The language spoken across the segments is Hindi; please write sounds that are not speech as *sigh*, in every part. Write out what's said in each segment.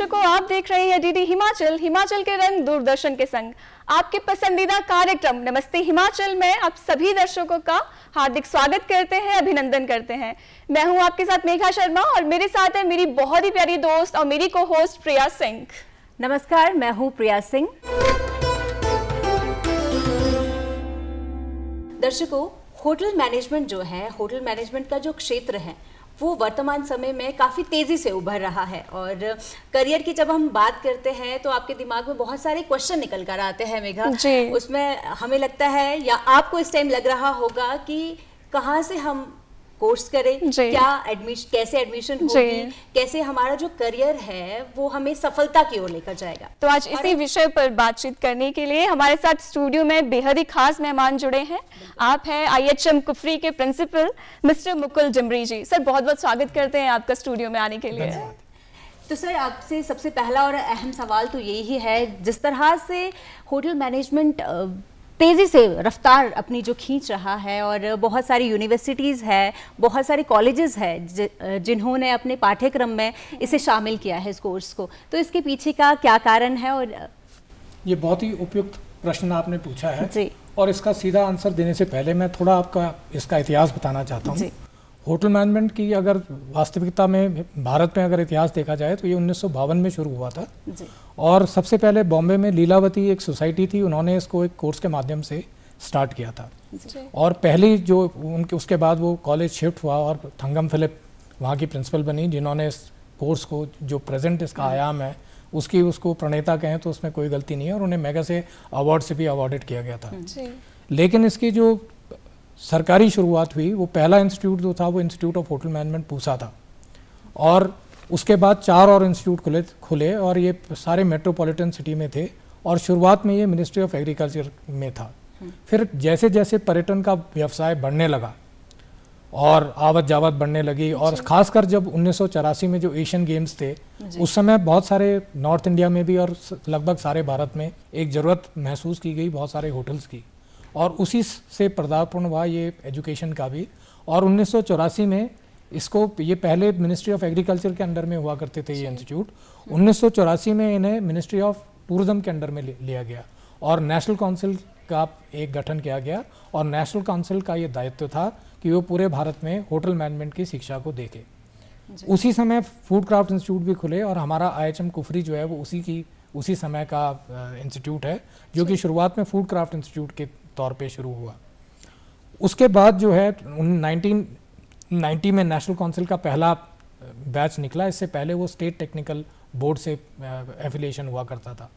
दर्शकों आप देख रहे हैं डीडी हिमाचल हिमाचल के रंग दूरदर्शन के संग आपके पसंदीदा कार्यक्रम नमस्ते हिमाचल में आप सभी दर्शकों का हार्दिक स्वागत करते हैं अभिनंदन करते हैं मैं हूं आपके साथ मेघा शर्मा और मेरे साथ है मेरी बहुत ही प्यारी दोस्त और मेरी को होस्ट प्रिया सिंह नमस्कार मैं हूँ प्रिया सिंह दर्शकों होटल मैनेजमेंट जो है होटल मैनेजमेंट का जो क्षेत्र है वो वर्तमान समय में काफ़ी तेज़ी से उभर रहा है और करियर की जब हम बात करते हैं तो आपके दिमाग में बहुत सारे क्वेश्चन निकल कर आते हैं मेघा उसमें हमें लगता है या आपको इस टाइम लग रहा होगा कि कहाँ से हम कोर्स करें क्या एडमिशन कैसे एडमिशन होगी कैसे हमारा जो करियर है वो हमें सफलता की ओर लेकर जाएगा तो आज इसी विषय पर बातचीत करने के लिए हमारे साथ स्टूडियो में बेहद ही खास मेहमान जुड़े हैं आप हैं आईएचएम कुफरी के principal mister Mukul Jamri ji sir बहुत बहुत स्वागत करते हैं आपका स्टूडियो में आने के लिए तो सर आपसे सबसे पहला और अहम सवाल तो यही है जिस तरह से होटल मैनेजमेंट तेज़ी से रफ्तार अपनी जो खींच रहा है और बहुत सारी यूनिवर्सिटीज़ है बहुत सारे कॉलेजेस है जिन्होंने अपने पाठ्यक्रम में इसे शामिल किया है इस कोर्स को तो इसके पीछे का क्या कारण है और ये बहुत ही उपयुक्त प्रश्न आपने पूछा है जी और इसका सीधा आंसर देने से पहले मैं थोड़ा आपका इसका इतिहास बताना चाहता हूँ होटल मैनेजमेंट की अगर वास्तविकता में भारत में अगर इतिहास देखा जाए तो ये उन्नीस में शुरू हुआ था और सबसे पहले बॉम्बे में लीलावती एक सोसाइटी थी उन्होंने इसको एक कोर्स के माध्यम से स्टार्ट किया था और पहली जो उनके उसके बाद वो कॉलेज शिफ्ट हुआ और थंगम फिलिप वहाँ की प्रिंसिपल बनी जिन्होंने इस कोर्स को जो प्रेजेंट इसका हम्म। आयाम है उसकी उसको प्रणेता कहें तो उसमें कोई गलती नहीं है और उन्हें मेगा से अवार्ड से भी अवार्डेड किया गया था लेकिन इसकी जो सरकारी शुरुआत हुई वो पहला इंस्टीट्यूट जो था वो institute of hotel management Pusa था और उसके बाद चार और इंस्टीट्यूट खुले खुले और ये सारे मेट्रोपॉलिटन सिटी में थे और शुरुआत में ये मिनिस्ट्री ऑफ एग्रीकल्चर में था हम्म। फिर जैसे जैसे पर्यटन का व्यवसाय बढ़ने लगा और आवत जावत बढ़ने लगी और खासकर जब उन्नीस में जो एशियन गेम्स थे उस समय बहुत सारे नॉर्थ इंडिया में भी और लगभग सारे भारत में एक ज़रूरत महसूस की गई बहुत सारे होटल्स की और उसी से प्रदापूर्ण हुआ ये एजुकेशन का भी और उन्नीस में इसको ये पहले मिनिस्ट्री ऑफ एग्रीकल्चर के अंडर में हुआ करते थे ये इंस्टीट्यूट उन्नीस में इन्हें मिनिस्ट्री ऑफ टूरिज्म के अंडर में लिया गया और नेशनल काउंसिल का एक गठन किया गया और नेशनल काउंसिल का ये दायित्व था कि वो पूरे भारत में होटल मैनेजमेंट की शिक्षा को देखे उसी समय फूड क्राफ्ट इंस्टीट्यूट भी खुले और हमारा आई कुफरी जो है वो उसी की उसी समय का इंस्टीट्यूट है जो कि शुरुआत में फूड क्राफ्ट इंस्टीट्यूट के तौर पे शुरू हुआ उसके बाद जो है 90 में नेशनल काउंसिल का पहला बैच निकला इससे पहले वो स्टेट टेक्निकल बोर्ड से एफिलिएशन हुआ करता था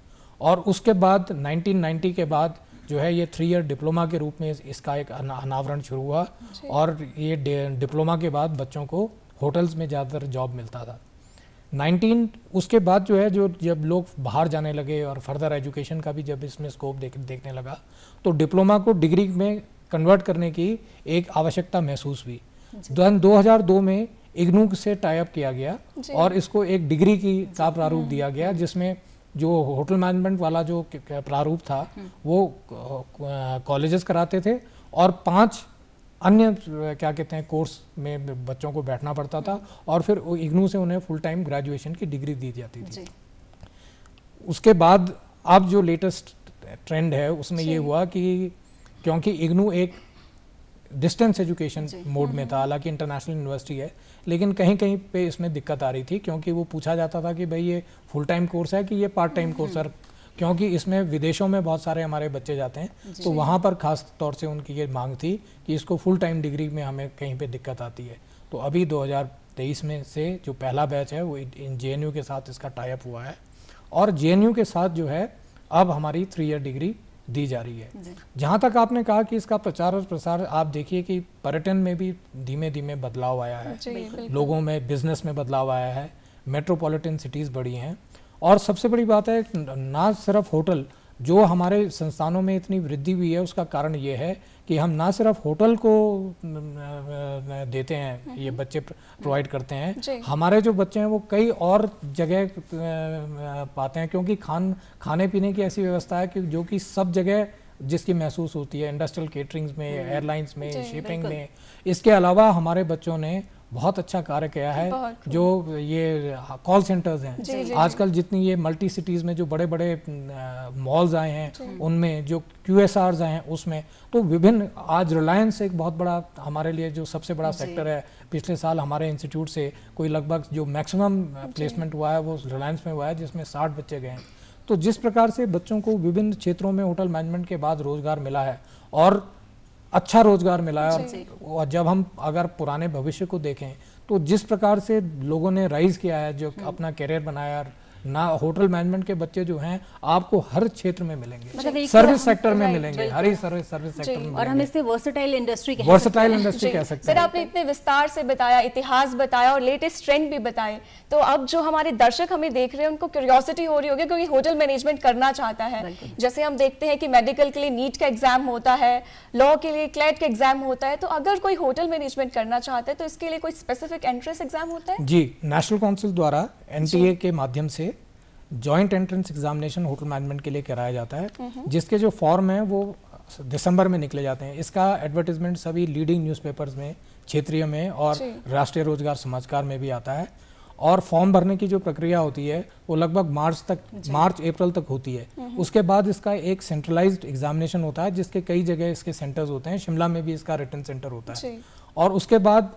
और उसके बाद 1990 के बाद जो है ये थ्री ईयर डिप्लोमा के रूप में इसका एक अनावरण शुरू हुआ और ये डिप्लोमा के बाद बच्चों को होटल्स में ज़्यादातर जॉब मिलता था 19 उसके बाद जो है जो जब लोग बाहर जाने लगे और फर्दर एजुकेशन का भी जब इसमें स्कोप देख देखने लगा तो डिप्लोमा को डिग्री में कन्वर्ट करने की एक आवश्यकता महसूस हुई सन 2002 में इग्नू से टाइप किया गया और इसको एक डिग्री की का प्रारूप दिया गया हम्म। जिसमें जो होटल मैनेजमेंट वाला जो प्रारूप था हम्म। वो कॉलेजेस कराते थे और पांच अन्य क्या कहते हैं कोर्स में बच्चों को बैठना पड़ता था हम्म। और फिर इग्नू से उन्हें फुल टाइम ग्रेजुएशन की डिग्री दी जाती थी उसके बाद अब जो लेटेस्ट ट्रेंड है उसमें ये हुआ कि क्योंकि इग्नू एक डिस्टेंस एजुकेशन मोड में हम्म, था हम्म। हालांकि इंटरनेशनल यूनिवर्सिटी है लेकिन कहीं कहीं पे इसमें दिक्कत आ रही थी क्योंकि वो पूछा जाता था कि भाई ये फुल टाइम कोर्स है कि ये पार्ट टाइम कोर्स है हम्म। क्योंकि इसमें विदेशों में बहुत सारे हमारे बच्चे जाते हैं तो वहाँ पर खास तौर से उनकी ये मांग थी कि इसको फुल टाइम डिग्री में हमें कहीं पर दिक्कत आती है तो अभी दो में से जो पहला बैच है वो इन जे के साथ इसका टाइप हुआ है और जे के साथ जो है अब हमारी थ्री ईयर डिग्री दी जा रही है जहाँ तक आपने कहा कि इसका प्रचार और प्रसार आप देखिए कि पर्यटन में भी धीमे धीमे बदलाव आया है लोगों में बिजनेस में बदलाव आया है मेट्रोपॉलिटन सिटीज़ बढ़ी हैं और सबसे बड़ी बात है ना सिर्फ होटल जो हमारे संस्थानों में इतनी वृद्धि हुई है उसका कारण ये है कि हम ना सिर्फ होटल को देते हैं ये हम्म। बच्चे प्रोवाइड करते हैं हमारे जो बच्चे हैं वो कई और जगह पाते हैं क्योंकि खान खाने पीने की ऐसी व्यवस्था है कि जो कि सब जगह जिसकी महसूस होती है इंडस्ट्रियल केटरिंग्स में एयरलाइंस हम्म। में शिपिंग में इसके अलावा हमारे बच्चों ने बहुत अच्छा कार्य किया है जो ये कॉल हाँ, सेंटर्स हैं आजकल जितनी ये मल्टी सिटीज़ में जो बड़े बड़े मॉल्स आए हैं उनमें जो क्यू एस आर आए हैं उसमें तो विभिन्न आज रिलायंस एक बहुत बड़ा हमारे लिए जो सबसे बड़ा सेक्टर है पिछले साल हमारे इंस्टीट्यूट से कोई लगभग जो मैक्सिमम प्लेसमेंट हुआ है वो रिलायंस में हुआ है जिसमें साठ बच्चे गए हैं तो जिस प्रकार से बच्चों को विभिन्न क्षेत्रों में होटल मैनेजमेंट के बाद रोजगार मिला है और अच्छा रोजगार मिला है और जब हम अगर पुराने भविष्य को देखें तो जिस प्रकार से लोगों ने राइज किया है जो हम्म। अपना करियर बनाया ना होटल मैनेजमेंट के बच्चे जो हैं आपको हर क्षेत्र में मिलेंगे मतलब सर्विस सेक्टर में मिलेंगे हर ही सर्विस सर्विस सेक्टर में और हम इसे वर्सेटाइल इंडस्ट्री वर्सेटाइल इंडस्ट्री कह सकते हैं सर आपने इतने विस्तार से बताया इतिहास बताया और लेटेस्ट ट्रेंड भी बताए तो अब जो हमारे दर्शक हमें देख रहे हैं उनको क्यूरियोसिटी हो रही होगी क्योंकि होटल मैनेजमेंट करना चाहता है जैसे हम देखते हैं कि मेडिकल के लिए नीट का एग्जाम होता है लॉ के लिए क्लैट का एग्जाम होता है तो अगर कोई होटल मैनेजमेंट करना चाहता है तो इसके लिए कोई स्पेसिफिक एंट्रेंस एग्जाम होता है जी नेशनल काउंसिल द्वारा एनटीए के माध्यम से joint entrance examination hotel management के लिए कराया जाता है हम्म हम्म। जिसके जो फॉर्म है वो दिसंबर में निकले जाते हैं इसका एडवर्टीजमेंट सभी लीडिंग न्यूज़पेपर्स में क्षेत्रीय में और राष्ट्रीय रोजगार समाचार में भी आता है और फॉर्म भरने की जो प्रक्रिया होती है वो लगभग मार्च तक मार्च अप्रैल तक होती है हम्म उसके बाद इसका एक सेंट्रलाइज्ड एग्जामिनेशन होता है जिसके कई जगह इसके सेंटर्स होते हैं शिमला में भी इसका रिटर्न सेंटर होता है और उसके बाद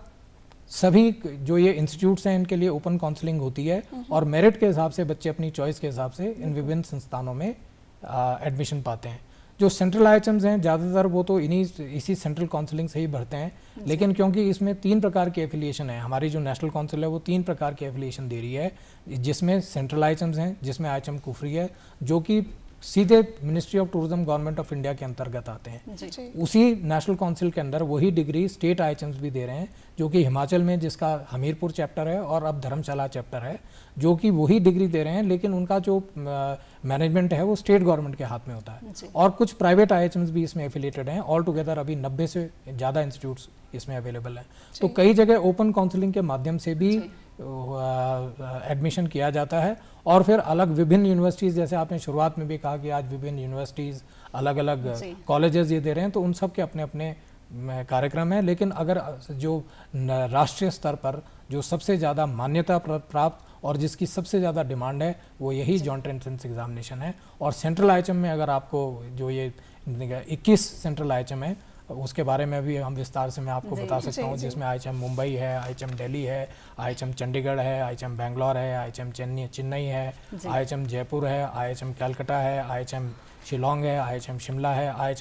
सभी जो ये इंस्टीट्यूट्स हैं इनके लिए ओपन काउंसलिंग होती है हम्म। और मेरिट के हिसाब से बच्चे अपनी चॉइस के हिसाब से इन विभिन्न संस्थानों में एडमिशन पाते हैं जो सेंट्रल आई हैं ज़्यादातर वो तो इन्हीं इसी सेंट्रल काउंसलिंग से ही भरते हैं अच्छा। लेकिन क्योंकि इसमें तीन प्रकार की एफिलिएशन है हमारी जो नेशनल काउंसिल है वो तीन प्रकार की एफिलिएशन दे रही है जिसमें सेंट्रल आई हैं जिसमें आई कुफरी है जो कि सीधे ministry of tourism government of India के अंतर्गत आते हैं उसी नेशनल काउंसिल के अंदर वही डिग्री स्टेट आई भी दे रहे हैं जो कि हिमाचल में जिसका हमीरपुर चैप्टर है और अब धर्मशाला चैप्टर है जो कि वही डिग्री दे रहे हैं लेकिन उनका जो मैनेजमेंट है वो स्टेट गवर्नमेंट के हाथ में होता है और कुछ प्राइवेट आई भी इसमें एफिलेटेड हैं ऑल टुगेदर अभी नब्बे से ज़्यादा इंस्टीट्यूट्स इसमें अवेलेबल हैं तो कई जगह ओपन काउंसिलिंग के माध्यम से भी एडमिशन किया जाता है और फिर अलग विभिन्न यूनिवर्सिटीज़ जैसे आपने शुरुआत में भी कहा कि आज विभिन्न यूनिवर्सिटीज़ अलग अलग कॉलेजेस ये दे रहे हैं तो उन सब के अपने अपने कार्यक्रम है लेकिन अगर जो राष्ट्रीय स्तर पर जो सबसे ज़्यादा मान्यता प्राप्त और जिसकी सबसे ज़्यादा डिमांड है वो यही जॉइंट एंट्रेंस एग्जामिनेशन है और सेंट्रल आई में अगर आपको जो ये इक्कीस सेंट्रल आई है उसके बारे में भी हम विस्तार से मैं आपको बता सकता हूँ जिसमें आई मुंबई है आई दिल्ली है आई चंडीगढ़ है आई बेंगलोर है आई चेन्नई है आई जयपुर है आई कलकत्ता है आई शिलोंग है आई शिमला है आई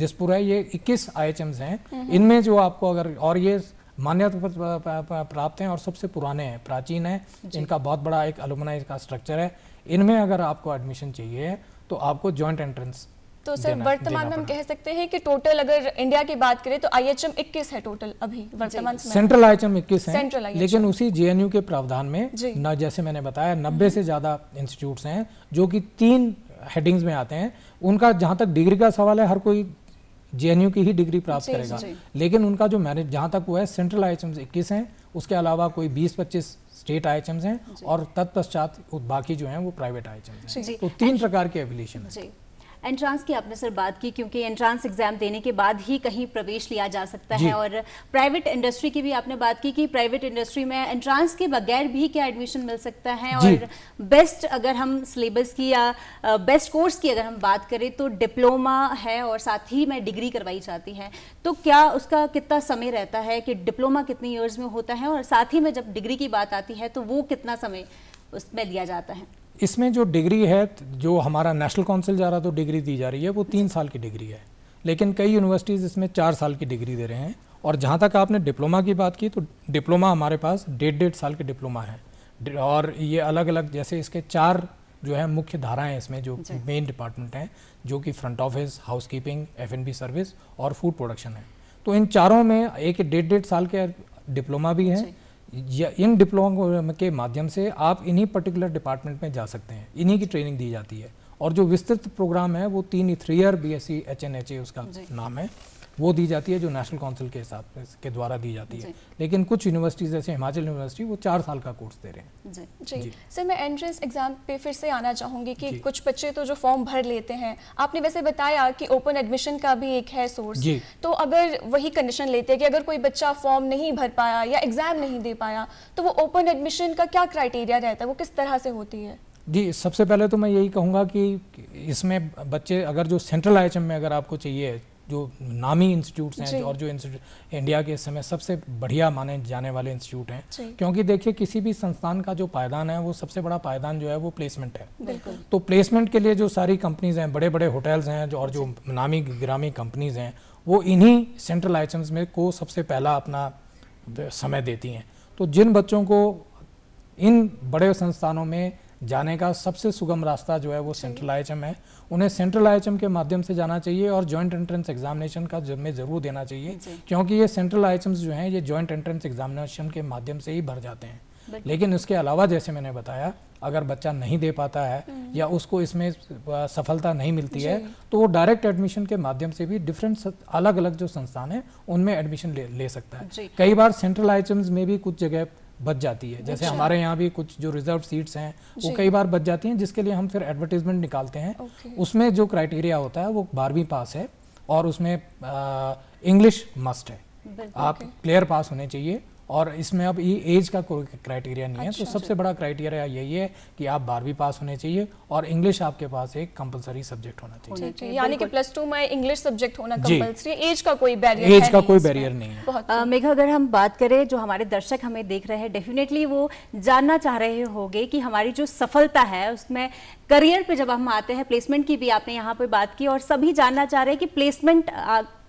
दिसपुर है ये 21 आई हैं हम्म, हम्म। इनमें जो आपको अगर और ये मान्यता प्राप्त हैं और सबसे पुराने हैं प्राचीन हैं इनका बहुत बड़ा एक अलुमनाइज का स्ट्रक्चर है इनमें अगर आपको एडमिशन चाहिए तो आपको जॉइंट एंट्रेंस तो सर वर्तमान में हम कह सकते हैं कि टोटल अगर इंडिया की बात करें तो आईएचएम 21 है टोटल अभी वर्तमान समय सेंट्रल आईएचएम 21 है सेंट्रल लेकिन उसी जेएनयू के प्रावधान में न जैसे मैंने बताया 90 हम्म। से ज्यादा इंस्टीट्यूट्स हैं जो कि तीन हेडिंग्स में आते हैं उनका जहां तक डिग्री का सवाल है हर कोई जेएनयू की ही डिग्री प्राप्त करेगा लेकिन उनका जो मैनेज जहां तक हुआ है सेंट्रल आईएचएम इक्कीस है उसके अलावा कोई बीस पच्चीस स्टेट आई हैं और तत्पश्चात बाकी जो है वो प्राइवेट आई हैं तो तीन अच्छा। प्रकार के एविलेशन है एंट्रांस की आपने सर बात की क्योंकि एंट्रांस एग्जाम देने के बाद ही कहीं प्रवेश लिया जा सकता है और प्राइवेट इंडस्ट्री की भी आपने बात की कि प्राइवेट इंडस्ट्री में एंट्रांस के बगैर भी क्या एडमिशन मिल सकता है और बेस्ट अगर हम सिलेबस की या बेस्ट कोर्स की अगर हम बात करें तो डिप्लोमा है और साथ ही में डिग्री करवाई जाती है तो क्या उसका कितना समय रहता है कि डिप्लोमा कितने ईयर्स में होता है और साथ ही में जब डिग्री की बात आती है तो वो कितना समय उसमें लिया जाता है इसमें जो डिग्री है जो हमारा नेशनल काउंसिल जा रहा तो डिग्री दी जा रही है वो तीन साल की डिग्री है लेकिन कई यूनिवर्सिटीज़ इसमें चार साल की डिग्री दे रहे हैं और जहाँ तक आपने डिप्लोमा की बात की तो डिप्लोमा हमारे पास डेढ़ डेढ़ साल के डिप्लोमा है और ये अलग अलग जैसे इसके चार जो है मुख्य धाराएं इसमें जो मेन डिपार्टमेंट हैं जो कि front office housekeeping F service और फूड प्रोडक्शन है तो इन चारों में एक डेढ़ डेढ़ साल के डिप्लोमा भी हैं या इन डिप्लोमा के माध्यम से आप इन्हीं पर्टिकुलर डिपार्टमेंट में जा सकते हैं इन्हीं की ट्रेनिंग दी जाती है और जो विस्तृत प्रोग्राम है वो तीन three year B S C H N H A उसका नाम है वो दी जाती है जो नेशनल काउंसिल के हिसाब के द्वारा दी जाती है लेकिन कुछ यूनिवर्सिटीज़ जैसे हिमाचल यूनिवर्सिटी वो चार साल का कोर्स दे रहे हैं जी सर मैं एंट्रेंस एग्ज़ाम पे फिर से आना चाहूंगी कि कुछ बच्चे तो जो फॉर्म भर लेते हैं आपने वैसे बताया कि ओपन एडमिशन का भी एक है सोर्स तो अगर वही कंडीशन लेते हैं कि अगर कोई बच्चा फॉर्म नहीं भर पाया या एग्ज़ाम नहीं दे पाया तो वो ओपन एडमिशन का क्या क्राइटेरिया रहता है वो किस तरह से होती है जी सबसे पहले तो मैं यही कहूँगा कि इसमें बच्चे अगर जो सेंट्रल आई में अगर आपको चाहिए जो नामी इंस्टीट्यूट हैं और जो इंडिया के समय सबसे बढ़िया माने जाने वाले इंस्टीट्यूट हैं क्योंकि देखिए किसी भी संस्थान का जो पायदान है वो सबसे बड़ा पायदान जो है वो प्लेसमेंट है तो प्लेसमेंट के लिए जो सारी कंपनीज हैं बड़े बड़े होटल्स हैं और जो नामी ग्रामी कंपनीज हैं वो इन्हीं सेंट्रल आइटम्स में को सबसे पहला अपना समय देती हैं तो जिन बच्चों को इन बड़े संस्थानों में जाने का सबसे सुगम रास्ता जो है वो सेंट्रल आई है उन्हें सेंट्रल आई के माध्यम से जाना चाहिए और जॉइंट एंट्रेंस एग्जामिनेशन का में ज़रूर देना चाहिए क्योंकि ये सेंट्रल आई जो हैं ये जॉइंट एंट्रेंस एग्जामिनेशन के माध्यम से ही भर जाते हैं लेकिन इसके अलावा जैसे मैंने बताया अगर बच्चा नहीं दे पाता है हम्म। या उसको इसमें सफलता नहीं मिलती है तो वो डायरेक्ट एडमिशन के माध्यम से भी डिफरेंट अलग अलग जो संस्थान है उनमें एडमिशन ले, ले सकता है कई बार सेंट्रल आइटम्स में भी कुछ जगह बच जाती है जैसे अच्छा। हमारे यहाँ भी कुछ जो रिजर्व सीट्स हैं वो कई बार बच जाती हैं जिसके लिए हम फिर एडवर्टीजमेंट निकालते हैं उसमें जो क्राइटेरिया होता है वो बारहवीं पास है और उसमें इंग्लिश मस्ट है आप क्लियर पास होने चाहिए और इसमें अब ये एज का कोई क्राइटेरिया नहीं अच्छा, है तो अच्छा, सबसे अच्छा। बड़ा क्राइटेरिया यही है कि आप बारहवीं पास होने चाहिए और इंग्लिश आपके पास एक कंपलसरी सब्जेक्ट होना चाहिए यानी कि प्लस टू में इंग्लिश सब्जेक्ट होना कंपलसरी एज का कोई बैरियर एज का कोई बैरियर नहीं है मेघा अगर हम बात करें जो हमारे दर्शक हमें देख रहे हैं डेफिनेटली वो जानना चाह रहे हो कि हमारी जो सफलता है उसमें करियर पे जब हम आते हैं प्लेसमेंट की भी आपने यहाँ पे बात की और सभी जानना चाह रहे हैं कि प्लेसमेंट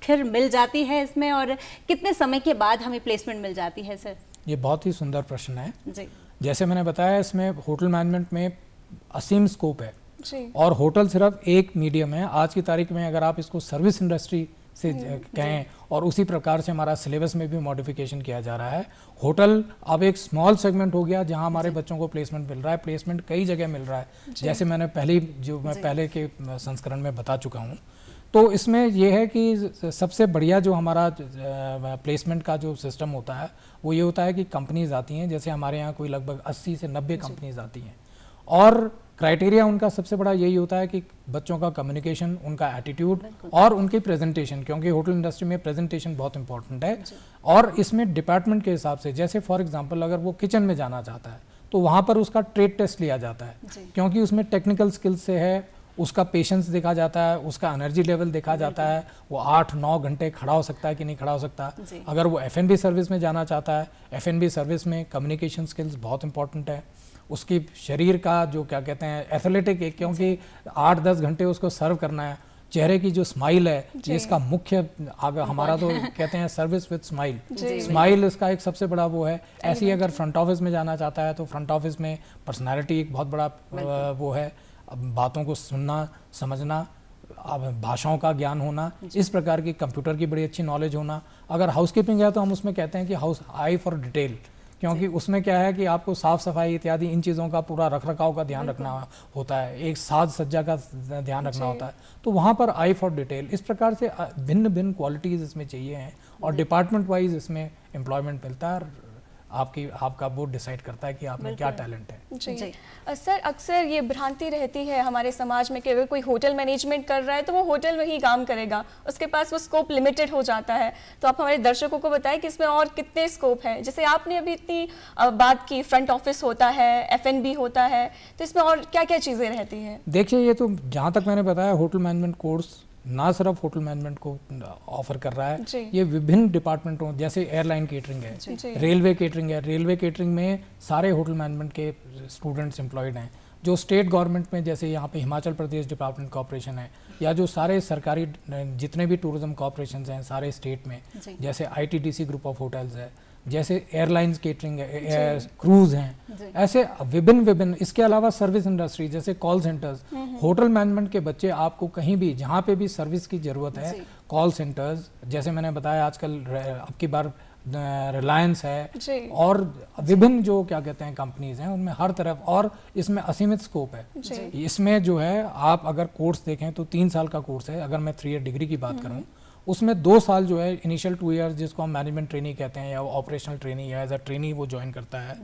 आखिर मिल जाती है इसमें और कितने समय के बाद हमें प्लेसमेंट मिल जाती है सर ये बहुत ही सुंदर प्रश्न है जी जैसे मैंने बताया इसमें होटल मैनेजमेंट में असीम स्कोप है और होटल सिर्फ एक मीडियम है आज की तारीख में अगर आप इसको सर्विस इंडस्ट्री से हम्म, कहें और उसी प्रकार से हमारा सिलेबस में भी मॉडिफिकेशन किया जा रहा है होटल अब एक स्मॉल सेगमेंट हो गया जहां हमारे बच्चों को प्लेसमेंट मिल रहा है प्लेसमेंट कई जगह मिल रहा है जैसे मैंने पहली जो मैं पहले के संस्करण में बता चुका हूँ तो इसमें यह है कि सबसे बढ़िया जो हमारा प्लेसमेंट का जो सिस्टम होता है वो ये होता है कि कंपनीज आती हैं जैसे हमारे यहाँ कोई लगभग 80 से 90 कंपनीज आती हैं और क्राइटेरिया उनका सबसे बड़ा यही होता है कि बच्चों का कम्युनिकेशन उनका एटीट्यूड और उनकी प्रेजेंटेशन क्योंकि होटल इंडस्ट्री में प्रेजेंटेशन बहुत इंपॉर्टेंट है और इसमें डिपार्टमेंट के हिसाब से जैसे फॉर एग्जांपल अगर वो किचन में जाना चाहता है तो वहाँ पर उसका ट्रेड टेस्ट लिया जाता है क्योंकि उसमें टेक्निकल स्किल्स से है उसका पेशेंस देखा जाता है उसका एनर्जी लेवल देखा जाता है वो आठ नौ घंटे खड़ा हो सकता है कि नहीं खड़ा हो सकता अगर वो एफ सर्विस में जाना चाहता है एफ सर्विस में कम्युनिकेशन स्किल्स बहुत इंपॉर्टेंट है उसकी शरीर का जो क्या कहते हैं एथलेटिक है क्योंकि आठ दस घंटे उसको सर्व करना है चेहरे की जो स्माइल है ये इसका मुख्य आगे हमारा तो *laughs* कहते हैं सर्विस विद स्माइल स्माइल इसका एक सबसे बड़ा वो है ऐसे ही अगर फ्रंट ऑफिस में जाना चाहता है तो फ्रंट ऑफिस में पर्सनालिटी एक बहुत बड़ा वो है बातों को सुनना समझना भाषाओं का ज्ञान होना इस प्रकार की कंप्यूटर की बड़ी अच्छी नॉलेज होना अगर हाउस कीपिंग है तो हम उसमें कहते हैं कि हाउस आई फॉर डिटेल क्योंकि उसमें क्या है कि आपको साफ सफाई इत्यादि इन चीज़ों का पूरा रख रखाव का ध्यान रखना होता है एक साज सज्जा का ध्यान रखना होता है तो वहाँ पर आई फॉर डिटेल इस प्रकार से भिन्न भिन्न क्वालिटीज़ इसमें चाहिए हैं और डिपार्टमेंट वाइज इसमें एम्प्लॉयमेंट मिलता है आपकी आपका वो डिसाइड करता है कि आप में क्या टैलेंट है जी, जी। आ, सर अक्सर ये भ्रांति रहती है हमारे समाज में कि अगर कोई होटल मैनेजमेंट कर रहा है तो वो होटल में ही काम करेगा उसके पास वो स्कोप लिमिटेड हो जाता है तो आप हमारे दर्शकों को बताएं कि इसमें और कितने स्कोप हैं जैसे आपने अभी इतनी बात की फ्रंट ऑफिस होता है एफ होता है तो इसमें और क्या क्या चीज़ें रहती हैं देखिए ये तो जहाँ तक मैंने बताया होटल मैनेजमेंट कोर्स ना सिर्फ होटल मैनेजमेंट को ऑफर कर रहा है ये विभिन्न डिपार्टमेंटों जैसे एयरलाइन केटरिंग है रेलवे केटरिंग है रेलवे केटरिंग में सारे होटल मैनेजमेंट के स्टूडेंट्स एम्प्लॉयड हैं जो स्टेट गवर्नमेंट में जैसे यहाँ पे हिमाचल प्रदेश डिपार्टमेंट कॉरपोरेशन है या जो सारे सरकारी जितने भी टूरिज्म कॉपरेशन हैं सारे स्टेट में जैसे आईटीडीसी ग्रुप ऑफ होटल्स है जैसे एयरलाइंस केटरिंग है क्रूज हैं ऐसे विभिन्न विभिन्न इसके अलावा सर्विस इंडस्ट्री जैसे कॉल सेंटर्स होटल मैनेजमेंट के बच्चे आपको कहीं भी जहाँ पे भी सर्विस की ज़रूरत है कॉल सेंटर्स जैसे मैंने बताया आजकल अब की बार रिलायंस है और विभिन्न जो क्या कहते हैं कंपनीज हैं उनमें हर तरफ और इसमें असीमित स्कोप है इसमें जो है आप अगर कोर्स देखें तो तीन साल का कोर्स है अगर मैं थ्री ईयर डिग्री की बात हम्म, करूँ हम्म। उसमें दो साल जो है इनिशियल टू ईयर जिसको हम मैनेजमेंट ट्रेनिंग कहते हैं या ऑपरेशनल ट्रेनिंग या एज अ ट्रेनिंग वो ज्वाइन करता है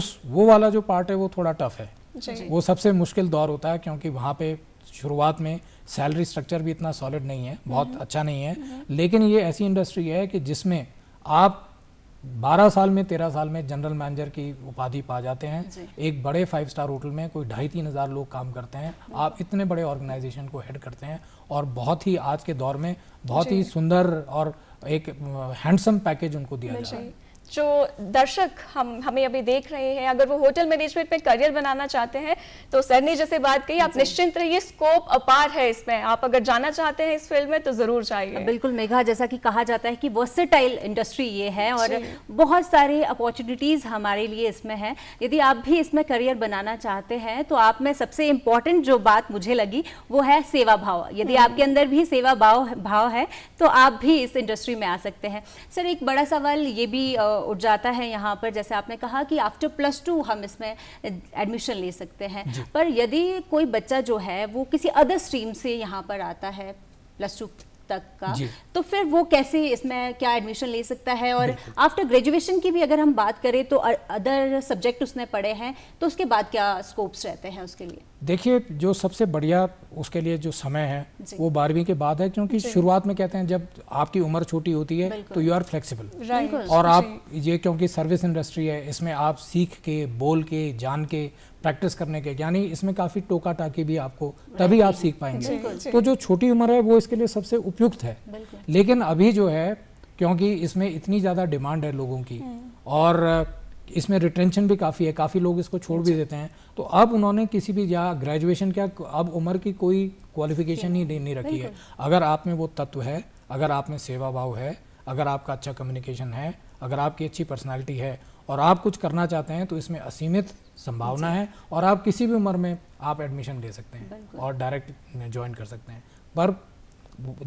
उस वो वाला जो पार्ट है वो थोड़ा टफ है वो सबसे मुश्किल दौर होता है क्योंकि वहाँ पे शुरुआत में सैलरी स्ट्रक्चर भी इतना सॉलिड नहीं है बहुत हम्म। अच्छा नहीं है हम्म। लेकिन ये ऐसी इंडस्ट्री है कि जिसमें आप बारह साल में तेरह साल में जनरल मैनेजर की उपाधि पा जाते हैं एक बड़े फाइव स्टार होटल में कोई ढाई तीन हज़ार लोग काम करते हैं आप इतने बड़े ऑर्गेनाइजेशन को हेड करते हैं और बहुत ही आज के दौर में बहुत ही सुंदर और एक हैंडसम पैकेज उनको दिया जा रहा है जो दर्शक हम हमें अभी देख रहे हैं अगर वो होटल मैनेजमेंट में करियर बनाना चाहते हैं तो सर ने जैसे बात कही आप निश्चिंत रहिए स्कोप अपार है इसमें आप अगर जाना चाहते हैं इस फील्ड में तो जरूर जाइए बिल्कुल मेघा जैसा कि कहा जाता है कि वर्सेटाइल इंडस्ट्री ये है और बहुत सारी अपॉर्चुनिटीज हमारे लिए इसमें है यदि आप भी इसमें करियर बनाना चाहते हैं तो आप में सबसे इम्पोर्टेंट जो बात मुझे लगी वो है सेवा भाव यदि हम्म। आपके अंदर भी सेवा भाव भाव है तो आप भी इस इंडस्ट्री में आ सकते हैं सर एक बड़ा सवाल ये भी उठ जाता है यहाँ पर जैसे आपने कहा कि आफ्टर प्लस टू हम इसमें एडमिशन ले सकते हैं पर यदि कोई बच्चा जो है वो किसी अदर स्ट्रीम से यहाँ पर आता है प्लस टू तक का तो फिर वो कैसे इसमें क्या एडमिशन ले सकता है और आफ्टर ग्रेजुएशन की भी अगर हम बात करें तो अदर सब्जेक्ट उसने पढ़े हैं तो उसके बाद क्या स्कोप्स रहते हैं उसके लिए देखिए जो सबसे बढ़िया उसके लिए जो समय है वो बारहवीं के बाद है क्योंकि शुरुआत में कहते हैं जब आपकी उम्र छोटी होती है तो यू आर फ्लेक्सिबल और आप ये क्योंकि सर्विस इंडस्ट्री है इसमें आप सीख के बोल के जान के प्रैक्टिस करने के यानी इसमें काफ़ी टोका टाकी भी आपको तभी आप सीख पाएंगे तो जो छोटी उम्र है वो इसके लिए सबसे उपयुक्त है लेकिन अभी जो है क्योंकि इसमें इतनी ज़्यादा डिमांड है लोगों की हम्म। और इसमें रिटेंशन भी काफ़ी है काफ़ी लोग इसको छोड़ भी देते हैं तो अब उन्होंने किसी भी या ग्रेजुएशन क्या अब उम्र की कोई क्वालिफिकेशन ही नहीं रखी है अगर आप में वो तत्व है अगर आप में सेवा भाव है अगर आपका अच्छा कम्युनिकेशन है अगर आपकी अच्छी पर्सनैलिटी है और आप कुछ करना चाहते हैं तो इसमें असीमित संभावना है और आप किसी भी उम्र में आप एडमिशन ले सकते हैं और डायरेक्ट ज्वाइन कर सकते हैं पर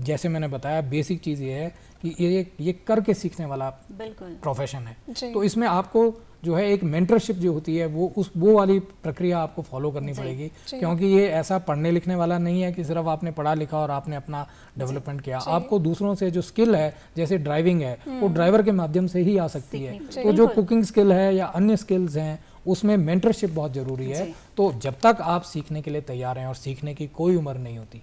जैसे मैंने बताया बेसिक चीज़ ये है कि ये ये करके सीखने वाला प्रोफेशन है तो इसमें आपको जो है एक मेंटरशिप जो होती है वो उस वो वाली प्रक्रिया आपको फॉलो करनी पड़ेगी क्योंकि ये ऐसा पढ़ने लिखने वाला नहीं है कि सिर्फ आपने पढ़ा लिखा और आपने अपना डेवलपमेंट किया आपको दूसरों से जो स्किल है जैसे ड्राइविंग है वो ड्राइवर हम्म। के माध्यम से ही आ सकती है तो जो कुकिंग स्किल है या अन्य स्किल्स हैं उसमें मेंटरशिप बहुत ज़रूरी है तो जब तक आप सीखने के लिए तैयार हैं और सीखने की कोई उम्र नहीं होती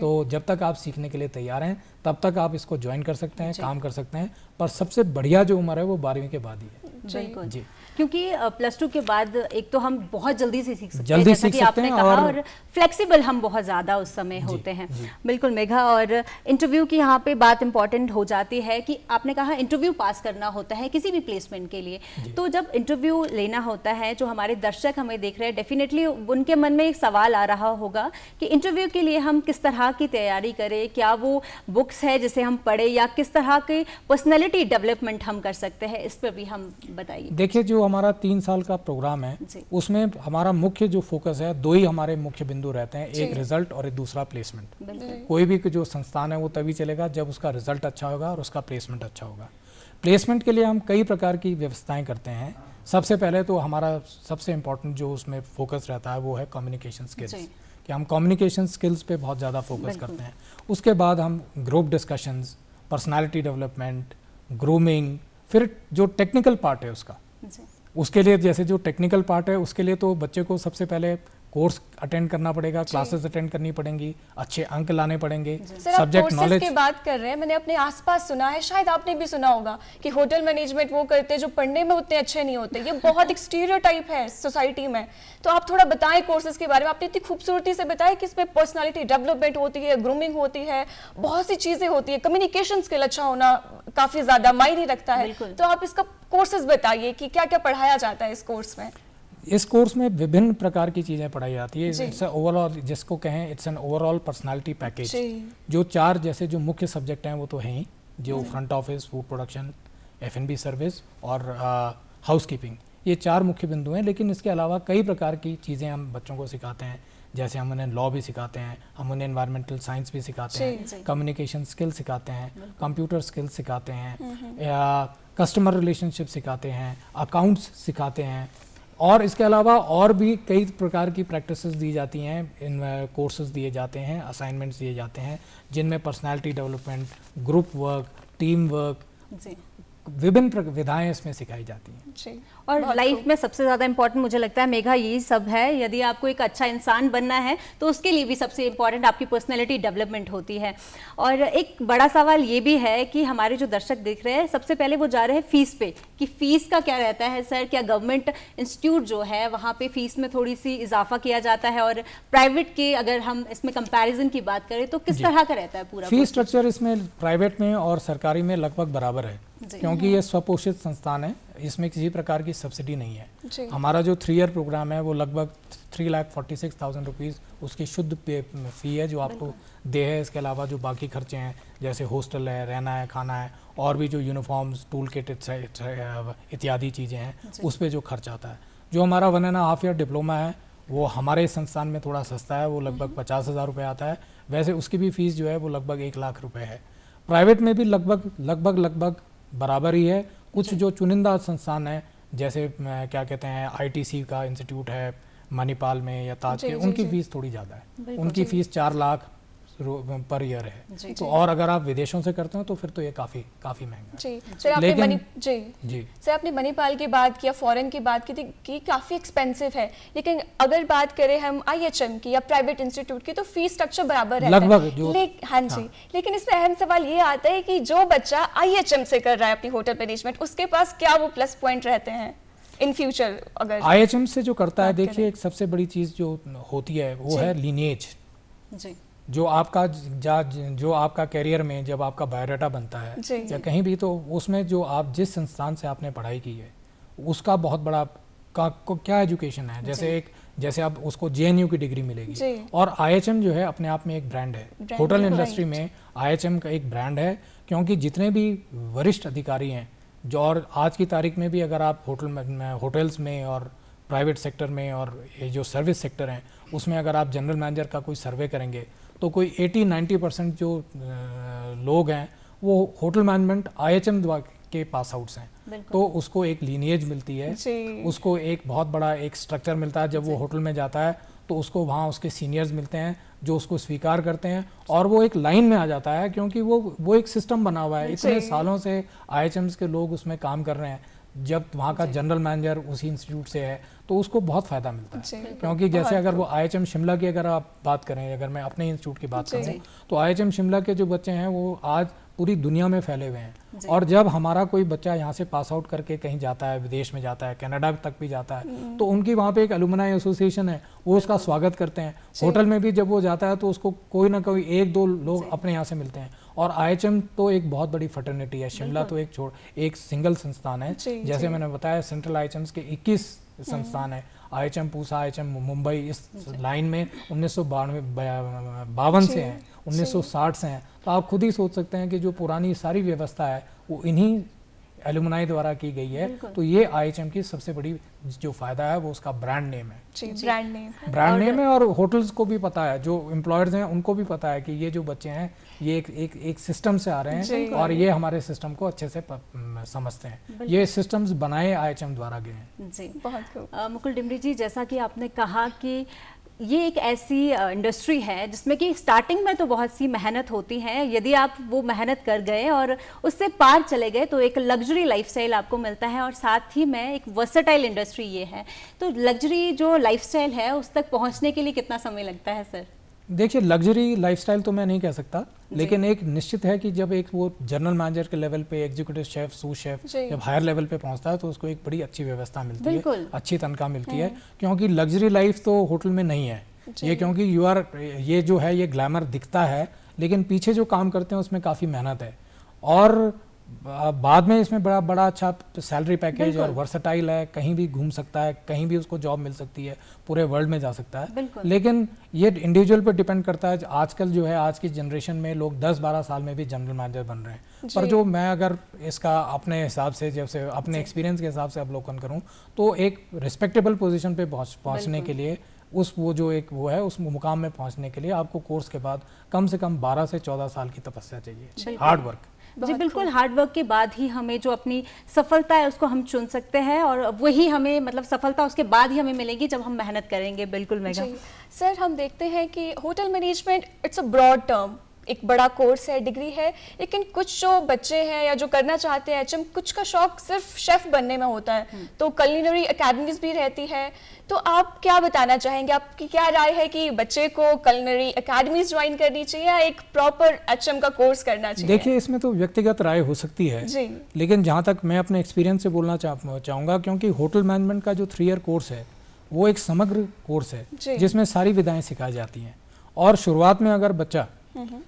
तो जब तक आप सीखने के लिए तैयार हैं तब तक आप इसको ज्वाइन कर सकते हैं काम कर सकते हैं पर सबसे बढ़िया जो उम्र है वो बारहवीं के बाद ही है जी क्योंकि प्लस टू के बाद एक तो हम बहुत जल्दी से सीख सकते जल्दी हैं जैसा कि आपने कहा और, और फ्लेक्सिबल हम बहुत ज़्यादा उस समय जी, होते हैं बिल्कुल मेघा और इंटरव्यू की यहाँ पे बात इंपॉर्टेंट हो जाती है कि आपने कहा इंटरव्यू पास करना होता है किसी भी प्लेसमेंट के लिए तो जब इंटरव्यू लेना होता है जो हमारे दर्शक हमें देख रहे हैं डेफिनेटली उनके मन में एक सवाल आ रहा होगा कि इंटरव्यू के लिए हम किस तरह की तैयारी करें क्या वो बुक्स है जिसे हम पढ़े या किस तरह की पर्सनैलिटी डेवलपमेंट हम कर सकते हैं इस पर भी हम बताइए देखिए जो हमारा तीन साल का प्रोग्राम है उसमें हमारा मुख्य जो फोकस है दो ही हमारे मुख्य बिंदु रहते हैं एक रिजल्ट और एक दूसरा प्लेसमेंट कोई भी जो संस्थान है वो तभी चलेगा जब उसका रिजल्ट अच्छा होगा और उसका प्लेसमेंट अच्छा होगा प्लेसमेंट के लिए हम कई प्रकार की व्यवस्थाएं करते हैं सबसे पहले तो हमारा सबसे इम्पोर्टेंट जो उसमें फोकस रहता है वो है कम्युनिकेशन स्किल्स कि हम कम्युनिकेशन स्किल्स पे बहुत ज़्यादा फोकस करते हैं उसके बाद हम group discussions personality development grooming फिर जो टेक्निकल पार्ट है उसका उसके लिए जैसे जो टेक्निकल पार्ट है उसके लिए तो बच्चे को सबसे पहले कोर्स अटेंड करना पड़ेगा क्लासेस अटेंड करनी पड़ेंगी अच्छे अंक लाने पड़ेंगे सब्जेक्ट नॉलेज की बात कर रहे हैं मैंने अपने आसपास सुना है शायद आपने भी सुना होगा कि होटल मैनेजमेंट वो करते हैं जो पढ़ने में उतने अच्छे नहीं होते ये बहुत एक टाइप है सोसाइटी में तो आप थोड़ा बताएं कोर्सेज के बारे में आपने इतनी खूबसूरती से बताया कि इसमें पर्सनैलिटी डेवलपमेंट होती है ग्रूमिंग होती है बहुत सी चीजें होती है कम्युनिकेशन स्किल अच्छा होना काफी ज्यादा मायने रखता है तो आप इसका कोर्सेज बताइए कि क्या क्या पढ़ाया जाता है इस कोर्स में इस कोर्स में विभिन्न प्रकार की चीज़ें पढ़ाई जाती है इट्स ओवरऑल जिसको कहें it's an overall personality package जो चार जैसे जो मुख्य सब्जेक्ट हैं वो तो हैं ही जो front office food production F service और हाउस uh, कीपिंग ये चार मुख्य बिंदु हैं लेकिन इसके अलावा कई प्रकार की चीज़ें हम बच्चों को सिखाते हैं जैसे हम उन्हें लॉ भी सिखाते हैं हम उन्हें इन्वायरमेंटल साइंस भी सिखाते हैं कम्युनिकेशन स्किल सिखाते हैं कंप्यूटर स्किल सिखाते हैं कस्टमर हम्म, रिलेशनशिप हम्म। सिखाते हैं अकाउंट्स सिखाते हैं और इसके अलावा और भी कई प्रकार की प्रैक्टिस दी जाती हैं इन कोर्सेज दिए जाते हैं असाइनमेंट्स दिए जाते हैं जिनमें personality development group work team work विभिन्न विधाएं इसमें सिखाई जाती हैं और लाइफ में सबसे ज़्यादा इम्पोर्टेंट मुझे लगता है मेघा यही सब है यदि आपको एक अच्छा इंसान बनना है तो उसके लिए भी सबसे इम्पोर्टेंट आपकी पर्सनैलिटी डेवलपमेंट होती है और एक बड़ा सवाल ये भी है कि हमारे जो दर्शक देख रहे हैं सबसे पहले वो जा रहे हैं फ़ीस पे कि फ़ीस का क्या रहता है सर क्या गवर्नमेंट इंस्टीट्यूट जो है वहाँ पर फ़ीस में थोड़ी सी इजाफा किया जाता है और प्राइवेट के अगर हम इसमें कंपेरिजन की बात करें तो किस तरह का रहता है पूरा फीस स्ट्रक्चर इसमें प्राइवेट में और सरकारी में लगभग बराबर है क्योंकि ये स्वपोषित संस्थान है इसमें किसी प्रकार की सब्सिडी नहीं है हमारा जो थ्री ईयर प्रोग्राम है वो लगभग three lakh forty six thousand rupees उसकी शुद्ध फ़ी है जो आपको दे है इसके अलावा जो बाकी खर्चे हैं जैसे हॉस्टल है रहना है खाना है और भी जो यूनिफॉर्म्स टूल किट इत्यादि चीज़ें हैं उस पर जो खर्च आता है जो हमारा one and half year diploma है वो हमारे संस्थान में थोड़ा सस्ता है वो हम्म। लगभग पचास हज़ार रुपये आता है वैसे उसकी भी फ़ीस जो है वो लगभग एक लाख रुपये है प्राइवेट में भी लगभग लगभग लगभग बराबर ही है कुछ जो चुनिंदा संस्थान हैं जैसे क्या कहते हैं आईटीसी का इंस्टीट्यूट है मणिपाल में या ताज के उनकी फ़ीस थोड़ी ज़्यादा है उनकी फ़ीस चार लाख पर ईयर है जी, तो जी. और अगर आप विदेशों से करते हो तो फिर तो ये काफी काफी महंगा जी सर तो आपने मनी जी जी सर आपने मणिपाल की बात किया फॉरेन की बात की कि तो काफी एक्सपेंसिव है लेकिन अगर बात करें हम आईएचएम की या प्राइवेट इंस्टीट्यूट की तो फीस स्ट्रक्चर बराबर है लगभग ले, हाँ जी हाँ। लेकिन इसमें अहम सवाल ये आता है की जो बच्चा आई से कर रहा है अपनी होटल मैनेजमेंट उसके पास क्या वो प्लस पॉइंट रहते हैं इन फ्यूचर अगर आईएचएम से जो करता है देखिए एक सबसे बड़ी चीज जो होती है वो है लीनेज जी जो आपका जा जो आपका कैरियर में जब आपका बायोडाटा बनता है या कहीं भी तो उसमें जो आप जिस संस्थान से आपने पढ़ाई की है उसका बहुत बड़ा का को क्या एजुकेशन है जैसे एक जैसे आप उसको जे की डिग्री मिलेगी और आई जो है अपने आप में एक ब्रांड है होटल इंडस्ट्री में आई का एक ब्रांड है क्योंकि जितने भी वरिष्ठ अधिकारी हैं जो और आज की तारीख में भी अगर आप होटल में होटल्स में और प्राइवेट सेक्टर में और ये जो सर्विस सेक्टर हैं उसमें अगर आप जनरल मैनेजर का कोई सर्वे करेंगे तो कोई 80-90 परसेंट जो लोग हैं वो होटल मैनेजमेंट आईएचएम के पास आउट्स हैं तो उसको एक लीनिएज मिलती है उसको एक बहुत बड़ा एक स्ट्रक्चर मिलता है जब वो होटल में जाता है तो उसको वहाँ उसके सीनियर्स मिलते हैं जो उसको स्वीकार करते हैं और वो एक लाइन में आ जाता है क्योंकि वो वो एक सिस्टम बना हुआ है इतने सालों से आई के लोग उसमें काम कर रहे हैं जब वहाँ का जनरल मैनेजर उसी इंस्टीट्यूट से है तो उसको बहुत फ़ायदा मिलता है क्योंकि जैसे अगर वो आई शिमला की अगर आप बात करें अगर मैं अपने इंस्टीट्यूट की बात करूँ तो आई शिमला के जो बच्चे हैं वो आज पूरी दुनिया में फैले हुए हैं और जब हमारा कोई बच्चा यहाँ से पास आउट करके कहीं जाता है विदेश में जाता है कनाडा तक भी जाता है हम्म। तो उनकी वहाँ पे एक अलुमनाई एसोसिएशन है वो उसका स्वागत करते हैं होटल में भी जब वो जाता है तो उसको कोई ना कोई एक दो लोग अपने यहाँ से मिलते हैं और आई तो एक बहुत बड़ी फटर्निटी है शिमला तो एक छोड़ एक सिंगल संस्थान है जी, जैसे जी. मैंने बताया सेंट्रल आई के इक्कीस हम्म। संस्थान है I H M Pusa I H M Mumbai इस लाइन में उन्नीस सौ बावन से हैं 1960 से हैं तो आप खुद ही सोच सकते हैं कि जो पुरानी सारी व्यवस्था है वो इन्हीं एलुमनाई द्वारा की गई है तो ये आई की सबसे बड़ी जो फायदा है वो उसका ब्रांड नेम है ब्रांड नेम ब्रांड नेम है और होटल्स को भी पता है जो एम्प्लॉयर्स हैं उनको भी पता है कि ये जो बच्चे हैं ये एक एक, एक सिस्टम से आ रहे हैं और ये हमारे सिस्टम को अच्छे से प, समझते हैं ये सिस्टम्स बनाए आई द्वारा गए हैं जी बहुत मुकुल डिमरी जी जैसा कि आपने कहा कि ये एक ऐसी इंडस्ट्री है जिसमें कि स्टार्टिंग में तो बहुत सी मेहनत होती है यदि आप वो मेहनत कर गए और उससे पार चले गए तो एक लग्जरी लाइफस्टाइल आपको मिलता है और साथ ही में एक वर्सेटाइल इंडस्ट्री ये है तो लग्जरी जो लाइफस्टाइल है उस तक पहुंचने के लिए कितना समय लगता है सर देखिए लग्जरी लाइफस्टाइल तो मैं नहीं कह सकता लेकिन एक निश्चित है कि जब एक वो जनरल मैनेजर के लेवल पे एग्जीक्यूटिव शेफ सू शेफ जब हायर लेवल पे पहुंचता है तो उसको एक बड़ी अच्छी व्यवस्था मिलती है अच्छी तनख्वाह मिलती है हम्म। क्योंकि लग्जरी लाइफ तो होटल में नहीं है ये क्योंकि यू आर ये जो है ये ग्लैमर दिखता है लेकिन पीछे जो काम करते हैं उसमें काफ़ी मेहनत है और बाद में इसमें बड़ा बड़ा अच्छा सैलरी पैकेज और वर्सटाइल है कहीं भी घूम सकता है कहीं भी उसको जॉब मिल सकती है पूरे वर्ल्ड में जा सकता है लेकिन ये इंडिविजुअल पर डिपेंड करता है आजकल जो है आज की जनरेशन में लोग 10-12 साल में भी जनरल मैनेजर बन रहे हैं पर जो मैं अगर इसका अपने हिसाब से जैसे अपने एक्सपीरियंस के हिसाब से अवलोकन करूँ तो एक रिस्पेक्टेबल पोजिशन पे पहुँचने के लिए उस वो जो एक वो है उस मुकाम में पहुँचने के लिए आपको कोर्स के बाद कम से कम बारह से चौदह साल की तपस्या चाहिए हार्ड वर्क जी बिल्कुल हार्डवर्क के बाद ही हमें जो अपनी सफलता है उसको हम चुन सकते हैं और वही हमें मतलब सफलता उसके बाद ही हमें मिलेगी जब हम मेहनत करेंगे बिल्कुल मैडम सर हम देखते हैं कि hotel management it's a broad term एक बड़ा कोर्स है डिग्री है लेकिन कुछ जो बच्चे हैं या जो करना चाहते हैं एच HM, कुछ का शौक सिर्फ शेफ बनने में होता है हम्म। तो कलिनरी अकेडमीज भी रहती है तो आप क्या बताना चाहेंगे आपकी क्या राय है कि बच्चे को कलिनरी अकेडमीज ज्वाइन करनी चाहिए या एक प्रॉपर एच HM का कोर्स करना चाहिए देखिए इसमें तो व्यक्तिगत राय हो सकती है जी लेकिन जहाँ तक मैं अपने एक्सपीरियंस से बोलना चाहूँगा क्योंकि होटल मैनेजमेंट का जो थ्री ईयर कोर्स है वो एक समग्र कोर्स है जिसमें सारी विधाएं सिखाई जाती हैं और शुरुआत में अगर बच्चा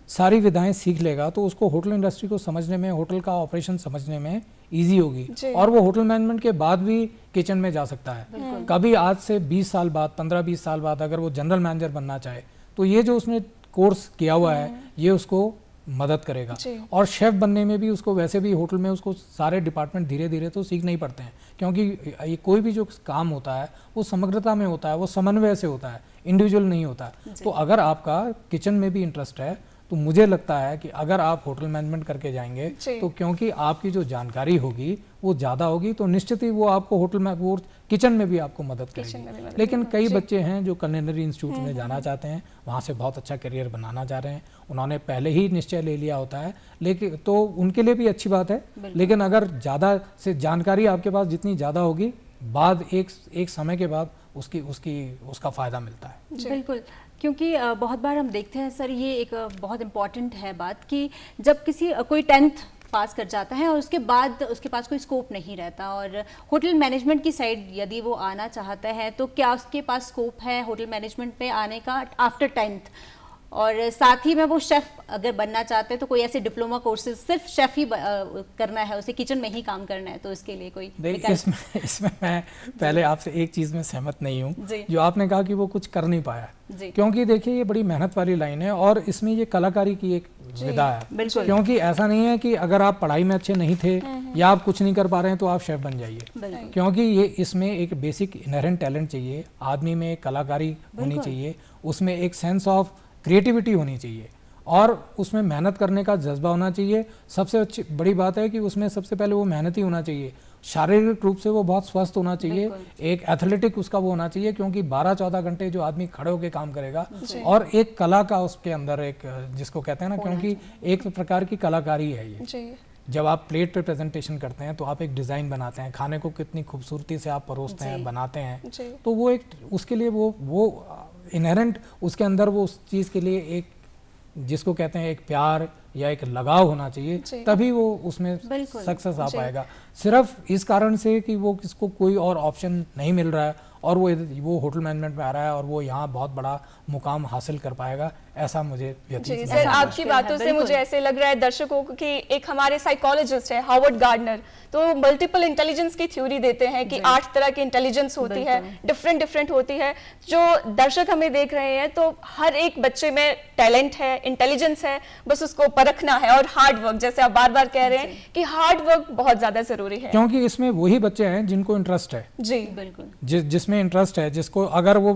सारी विधाएं सीख लेगा तो उसको होटल इंडस्ट्री को समझने में होटल का ऑपरेशन समझने में इजी होगी और वो होटल मैनेजमेंट के बाद भी किचन में जा सकता है कभी आज से 20 साल बाद 15-20 साल बाद अगर वो जनरल मैनेजर बनना चाहे तो ये जो उसने कोर्स किया हुआ है हम्म। ये उसको मदद करेगा और शेफ़ बनने में भी उसको वैसे भी होटल में उसको सारे डिपार्टमेंट धीरे धीरे तो सीख नहीं पड़ते हैं क्योंकि ये कोई भी जो काम होता है वो समग्रता में होता है वो समन्वय से होता है इंडिविजुअल नहीं होता तो अगर आपका किचन में भी इंटरेस्ट है तो मुझे लगता है कि अगर आप होटल मैनेजमेंट करके जाएंगे तो क्योंकि आपकी जो जानकारी होगी वो ज़्यादा होगी तो निश्चित ही वो आपको होटल में वो किचन में भी आपको मदद करेगी लेकिन कई हाँ, बच्चे हैं जो कलिनरी इंस्टीट्यूट में हम्म, जाना हम्म। चाहते हैं वहां से बहुत अच्छा करियर बनाना चाह रहे हैं उन्होंने पहले ही निश्चय ले लिया होता है लेकिन तो उनके लिए भी अच्छी बात है लेकिन अगर ज़्यादा से जानकारी आपके पास जितनी ज़्यादा होगी बाद एक एक समय के बाद उसकी उसकी उसका फ़ायदा मिलता है बिल्कुल क्योंकि बहुत बार हम देखते हैं सर ये एक बहुत इम्पॉर्टेंट है बात कि जब किसी कोई टेंथ पास कर जाता है और उसके बाद उसके पास कोई स्कोप नहीं रहता और होटल मैनेजमेंट की साइड यदि वो आना चाहता है तो क्या उसके पास स्कोप है होटल मैनेजमेंट पे आने का आफ्टर टेंथ और साथ ही में वो शेफ़ अगर बनना चाहते हैं तो कोई ऐसे डिप्लोमा कोर्सेज सिर्फ शेफ़ ही करना है उसे किचन में ही काम करना है तो इसके लिए कोई इसमें इसमें मैं *laughs* पहले आपसे एक चीज़ में सहमत नहीं हूँ जो आपने कहा कि वो कुछ कर नहीं पाया क्योंकि देखिए ये बड़ी मेहनत वाली लाइन है और इसमें ये कलाकारी की एक विदा है क्योंकि ऐसा नहीं है कि अगर आप पढ़ाई में अच्छे नहीं थे हम्म, हम्म। या आप कुछ नहीं कर पा रहे हैं तो आप शेफ़ बन जाइए क्योंकि ये इसमें एक बेसिक इनहेरेंट टैलेंट चाहिए आदमी में कलाकारी होनी चाहिए उसमें एक सेंस ऑफ क्रिएटिविटी होनी चाहिए और उसमें मेहनत करने का जज्बा होना चाहिए सबसे अच्छी बड़ी बात है कि उसमें सबसे पहले वो मेहनत ही होना चाहिए शारीरिक रूप से वो बहुत स्वस्थ होना चाहिए एक एथलेटिक उसका वो होना चाहिए क्योंकि 12-14 घंटे जो आदमी खड़े होकर काम करेगा और एक कला का उसके अंदर एक जिसको कहते हैं ना क्योंकि एक प्रकार की कलाकारी है ये जब आप प्लेट पे प्रेजेंटेशन करते हैं तो आप एक डिज़ाइन बनाते हैं खाने को कितनी खूबसूरती से आप परोसते हैं बनाते हैं तो वो एक उसके लिए वो वो इनहेरेंट उसके अंदर वो उस चीज़ के लिए एक जिसको कहते हैं एक प्यार या एक लगाव होना चाहिए तभी वो उसमें सक्सेस आ पाएगा सिर्फ इस कारण से कि वो किसको कोई और ऑप्शन नहीं मिल रहा है और वो वो होटल मैनेजमेंट में आ रहा है और वो यहाँ बहुत बड़ा मुकाम हासिल कर पाएगा ऐसा मुझे सर आपकी बातों से मुझे ऐसे लग रहा है दर्शकों को कि एक हमारे साइकोलॉजिस्ट है हार्वर्ड गार्डनर तो मल्टीपल इंटेलिजेंस की थ्योरी देते हैं कि आठ तरह की इंटेलिजेंस होती है डिफरेंट डिफरेंट होती है जो दर्शक हमें देख रहे हैं तो हर एक बच्चे में टैलेंट है इंटेलिजेंस है बस उसको परखना है और हार्ड वर्क जैसे आप बार बार कह रहे हैं कि हार्ड वर्क बहुत ज्यादा जरूरी है क्योंकि इसमें वही बच्चे हैं जिनको इंटरेस्ट है जी बिल्कुल जिसमें जिसमें इंटरेस्ट है जिसको अगर वो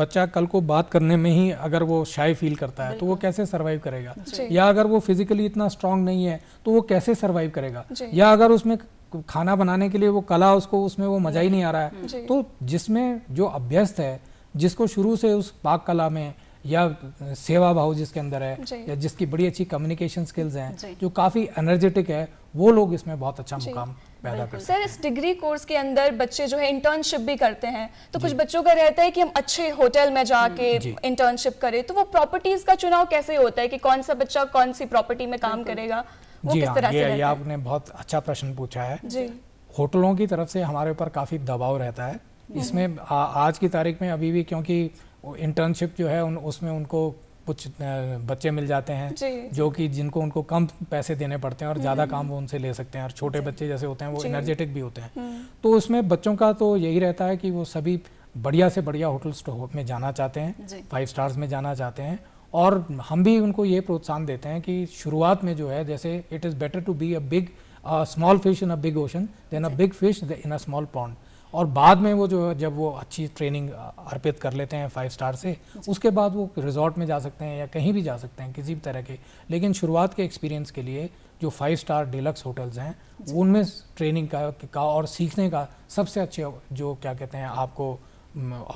बच्चा कल को बात करने में ही अगर वो शाई फील करता है तो वो कैसे सर्वाइव करेगा या अगर वो फिजिकली इतना स्ट्रांग नहीं है तो वो कैसे सर्वाइव करेगा या अगर उसमें खाना बनाने के लिए वो कला उसको उसमें वो मजा ही नहीं आ रहा है तो जिसमें जो अभ्यस्त है जिसको शुरू से उस पाक कला में या सेवा भाव जिसके अंदर है या जिसकी बड़ी अच्छी कम्युनिकेशन स्किल्स हैं जो काफ़ी एनर्जेटिक है वो लोग इसमें बहुत अच्छा मुकाम पैदा कर सर इस डिग्री कोर्स के अंदर बच्चे जो है इंटर्नशिप भी करते हैं तो कुछ बच्चों का रहता है कि हम अच्छे होटल में जाके इंटर्नशिप हम्म, करें तो वो प्रॉपर्टीज का चुनाव कैसे होता है कि कौन सा बच्चा कौन सी प्रॉपर्टी में काम करेगा वो जी किस हाँ, तरह ये, से ये आपने बहुत अच्छा प्रश्न पूछा है जी होटलों की तरफ से हमारे ऊपर काफ़ी दबाव रहता है हम्म। इसमें आज की तारीख में अभी भी क्योंकि इंटर्नशिप जो है उसमें उनको कुछ बच्चे मिल जाते हैं जो कि जिनको उनको कम पैसे देने पड़ते हैं और ज़्यादा हम्म। काम वो उनसे ले सकते हैं और छोटे बच्चे जैसे होते हैं वो एनर्जेटिक भी होते हैं हम्म। तो उसमें बच्चों का तो यही रहता है कि वो सभी बढ़िया से बढ़िया होटल में जाना चाहते हैं फाइव स्टार्स में जाना चाहते हैं और हम भी उनको ये प्रोत्साहन देते हैं कि शुरुआत में जो है जैसे it is better to be a big small fish in a big ocean than a big fish in a small pond और बाद में वो जो जब वो अच्छी ट्रेनिंग अर्पित कर लेते हैं फाइव स्टार से उसके बाद वो रिजॉर्ट में जा सकते हैं या कहीं भी जा सकते हैं किसी भी तरह के लेकिन शुरुआत के एक्सपीरियंस के लिए जो फाइव स्टार डिलक्स होटल्स हैं उनमें ट्रेनिंग का, का और सीखने का सबसे अच्छे जो क्या कहते हैं आपको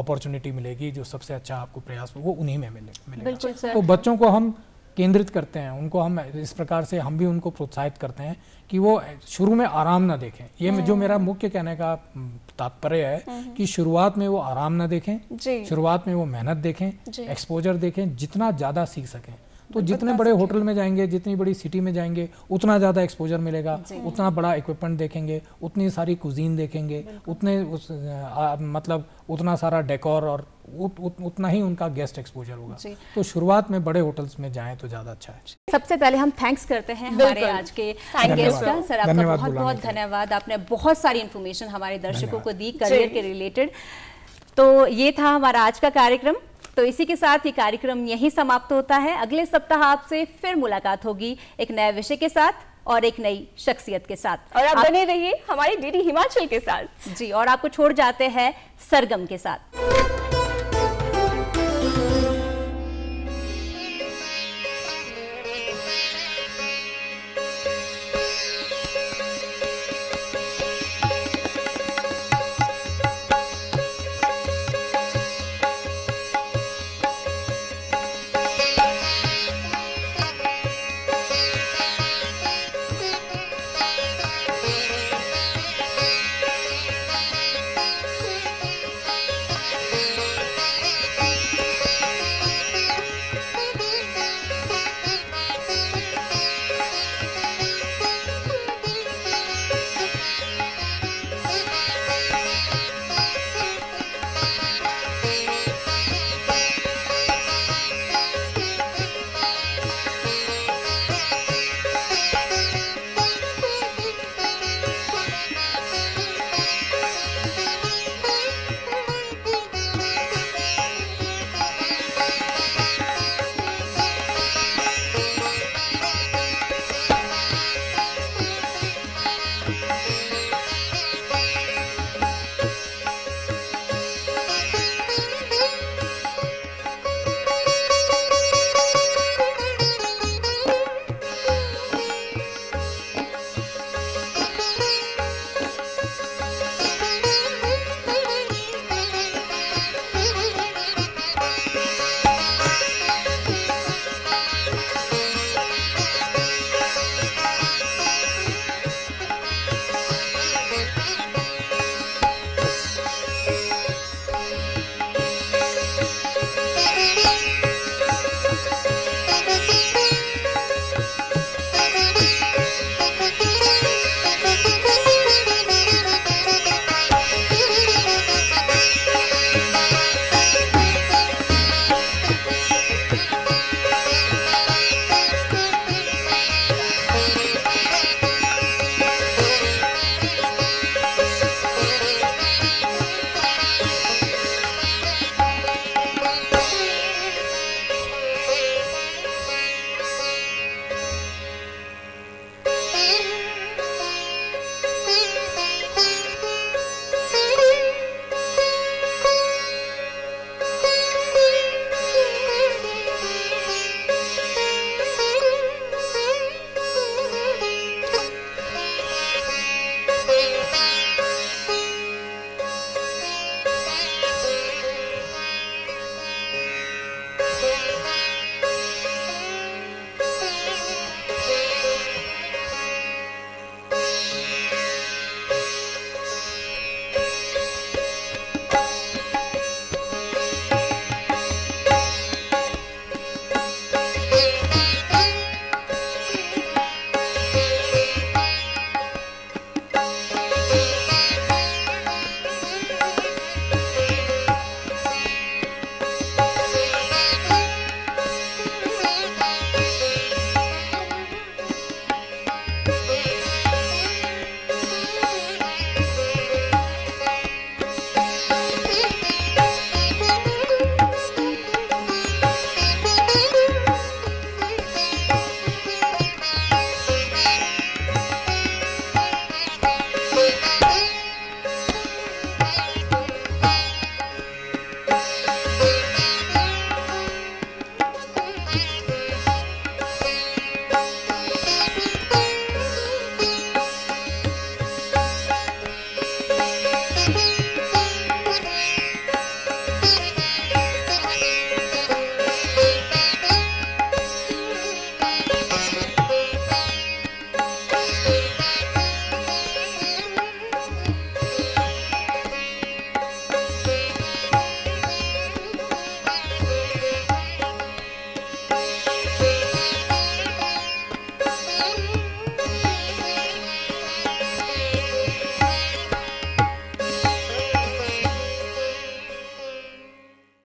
अपॉर्चुनिटी मिलेगी जो सबसे अच्छा आपको प्रयास वो उन्हीं में मिले मिलेगा तो बच्चों को हम केंद्रित करते हैं उनको हम इस प्रकार से हम भी उनको प्रोत्साहित करते हैं कि वो शुरू में आराम ना देखें ये हम्म। जो मेरा मुख्य कहने का हम्म, तात्पर्य है हम्म, कि शुरुआत में वो आराम ना देखें शुरुआत में वो मेहनत देखें एक्सपोजर देखें जितना ज़्यादा सीख सकें तो जितने बड़े होटल में जाएंगे जितनी बड़ी सिटी में जाएंगे उतना ज़्यादा एक्सपोजर मिलेगा उतना बड़ा इक्विपमेंट देखेंगे उतनी सारी कुजीन देखेंगे उतने उस, आ, मतलब उतना सारा डेकोर और उत, उत, उतना ही उनका गेस्ट एक्सपोजर होगा तो शुरुआत में बड़े होटल्स में जाएं तो ज़्यादा अच्छा है सबसे पहले हम थैंक्स करते हैं हमारे आज के गेस्ट का सर आपका बहुत बहुत धन्यवाद आपने बहुत सारी इन्फॉर्मेशन हमारे दर्शकों को दी करियर के रिलेटेड तो ये था हमारा आज का कार्यक्रम तो इसी के साथ ये कार्यक्रम यहीं समाप्त होता है अगले सप्ताह आपसे फिर मुलाकात होगी एक नए विषय के साथ और एक नई शख्सियत के साथ और आप, आप बने रहिए हमारी डीडी हिमाचल के साथ जी और आपको छोड़ जाते हैं सरगम के साथ